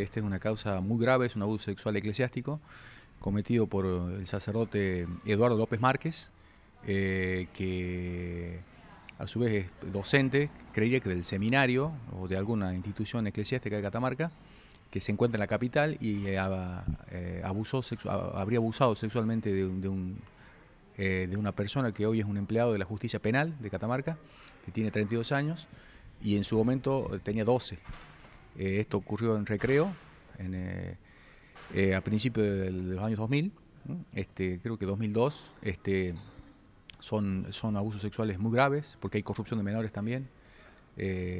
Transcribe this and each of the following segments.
Esta es una causa muy grave, es un abuso sexual eclesiástico cometido por el sacerdote Eduardo López Márquez, eh, que a su vez es docente, creía que del seminario o de alguna institución eclesiástica de Catamarca, que se encuentra en la capital y eh, eh, abusó habría abusado sexualmente de, de una persona que hoy es un empleado de la justicia penal de Catamarca, que tiene 32 años y en su momento tenía 12. Eh, esto ocurrió en Recreo, eh, eh, a principios de, los años 2000, este, creo que 2002. Este, son, abusos sexuales muy graves, porque hay corrupción de menores también.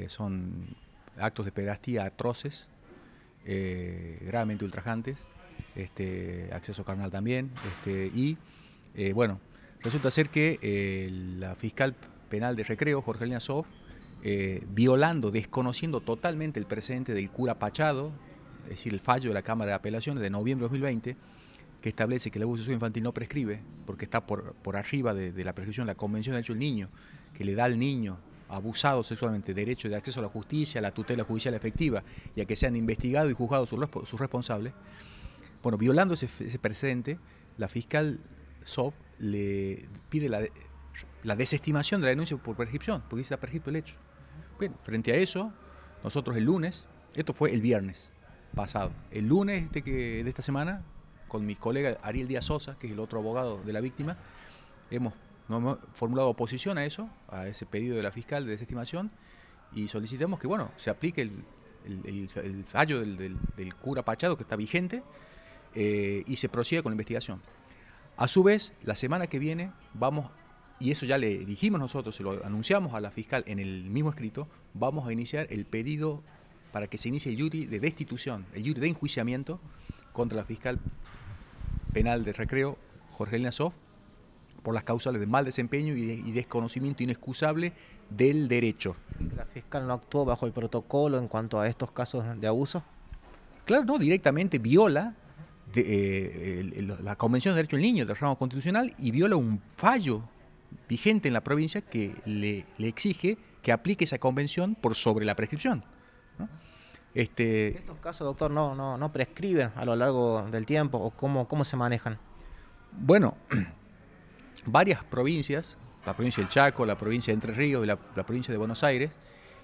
son actos de pedastía atroces, gravemente ultrajantes. Este, acceso carnal también. y bueno, resulta ser que la fiscal penal de Recreo, Lina Sof, eh, violando, desconociendo totalmente el precedente del cura Pachado, es decir, el fallo de la Cámara de Apelaciones de noviembre de 2020, que establece que el abuso infantil no prescribe, porque está por, por arriba de, la prescripción, la Convención de Derecho del Niño, que le da al niño abusado sexualmente derecho de acceso a la justicia, a la tutela judicial efectiva, y a que sean investigados y juzgados sus, responsables. Bueno, violando ese, precedente, la fiscal SOP le pide la, desestimación de la denuncia por prescripción, porque dice está prescrito el hecho frente a eso, nosotros el lunes, esto fue el viernes pasado, el lunes de, que, de esta semana, con mi colega Ariel Díaz Sosa, que es el otro abogado de la víctima, hemos, formulado oposición a eso, a ese pedido de la fiscal de desestimación, y solicitamos que, bueno, se aplique el, fallo del, cura Pachado, que está vigente, eh, y se prosiga con la investigación. A su vez, la semana que viene vamos y eso ya le dijimos nosotros, se lo anunciamos a la fiscal en el mismo escrito, vamos a iniciar el pedido para que se inicie el jury de destitución, el jury de enjuiciamiento contra la fiscal penal de recreo, jorge Sof, por las causales de mal desempeño y, desconocimiento inexcusable del derecho. ¿La fiscal no actuó bajo el protocolo en cuanto a estos casos de abuso? Claro, no, directamente viola eh, la Convención de Derechos del Niño del ramo constitucional y viola un fallo vigente en la provincia que le, exige que aplique esa convención por sobre la prescripción. Este, ¿Estos casos, doctor, no, no, no prescriben a lo largo del tiempo o cómo, cómo se manejan? Bueno, varias provincias, la provincia del Chaco, la provincia de Entre Ríos y la, provincia de Buenos Aires,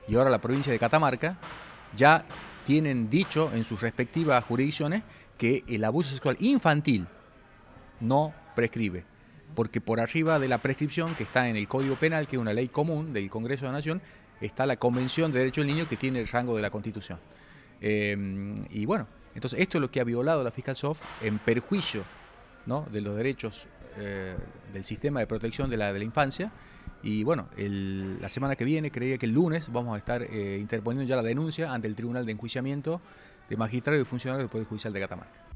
y ahora la provincia de Catamarca, ya tienen dicho en sus respectivas jurisdicciones que el abuso sexual infantil no prescribe porque por arriba de la prescripción que está en el Código Penal, que es una ley común del Congreso de la Nación, está la Convención de Derechos del Niño que tiene el rango de la Constitución. Em, y bueno, entonces esto es lo que ha violado la fiscal Soft en perjuicio de los derechos eh, del sistema de protección de la, infancia. Y bueno, la semana que viene, creía que el lunes, vamos a estar eh, interponiendo ya la denuncia ante el Tribunal de Enjuiciamiento de Magistrados y Funcionarios del Poder Judicial de Catamarca.